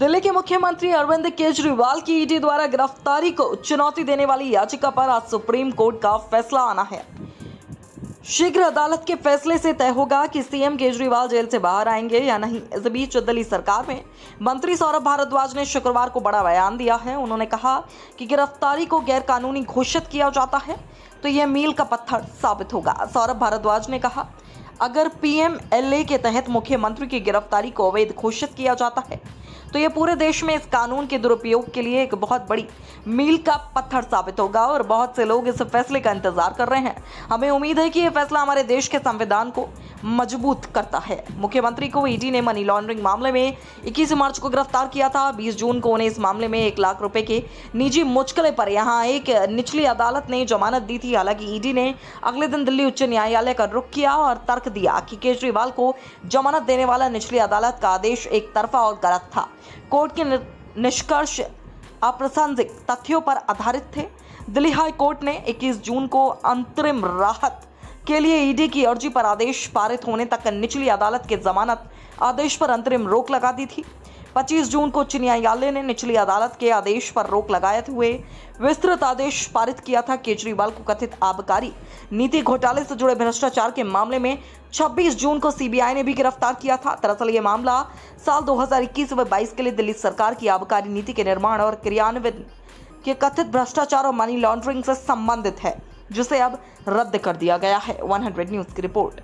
दिल्ली के मुख्यमंत्री अरविंद केजरीवाल की ईडी द्वारा गिरफ्तारी को चुनौती देने वाली याचिका पर आज सुप्रीम कोर्ट का फैसला आना है शीघ्र अदालत के फैसले से तय होगा कि सीएम केजरीवाल जेल से बाहर आएंगे या नहीं इस बीच दिल्ली सरकार में मंत्री सौरभ भारद्वाज ने शुक्रवार को बड़ा बयान दिया है उन्होंने कहा कि गिरफ्तारी को गैरकानूनी घोषित किया जाता है तो यह मील का पत्थर साबित होगा सौरभ भारद्वाज ने कहा अगर पीएमएलए के तहत मुख्यमंत्री की गिरफ्तारी को अवैध घोषित किया जाता है तो ये पूरे देश में इस कानून के दुरुपयोग के लिए एक बहुत बड़ी मील का पत्थर साबित होगा और बहुत से लोग इस फैसले का इंतजार कर रहे हैं हमें उम्मीद है कि ये फैसला हमारे देश के संविधान को मजबूत करता है मुख्यमंत्री को ईडी ने मनी लॉन्ड्रिंग मामले में 21 मार्च को गिरफ्तार किया था 20 जून को उन्हें इस मामले में एक लाख रुपए के निजी मुचकले पर यहाँ एक निचली अदालत ने जमानत दी थी हालांकि ईडी ने अगले दिन दिल्ली उच्च न्यायालय का रुख किया और तर्क दिया कि केजरीवाल को जमानत देने वाला निचली अदालत का आदेश एक तरफा और गलत था था कोर्ट के निष्कर्ष अप्रासंगिक तथ्यों पर आधारित थे दिल्ली हाई कोर्ट ने 21 जून को अंतरिम राहत के लिए ईडी की अर्जी पर आदेश पारित होने तक निचली अदालत के जमानत आदेश पर अंतरिम रोक लगा दी थी 25 जून को उच्च न्यायालय ने निचली अदालत के आदेश पर रोक लगाए हुए विस्तृत आदेश पारित किया था केजरीवाल को कथित आबकारी नीति घोटाले से जुड़े भ्रष्टाचार के मामले में 26 जून को सीबीआई ने भी गिरफ्तार किया था दरअसल ये मामला साल 2021 व 22 के लिए दिल्ली सरकार की आबकारी नीति के निर्माण और क्रियान्वयन के कथित भ्रष्टाचार और मनी लॉन्ड्रिंग से संबंधित है जिसे अब रद्द कर दिया गया है वन न्यूज की रिपोर्ट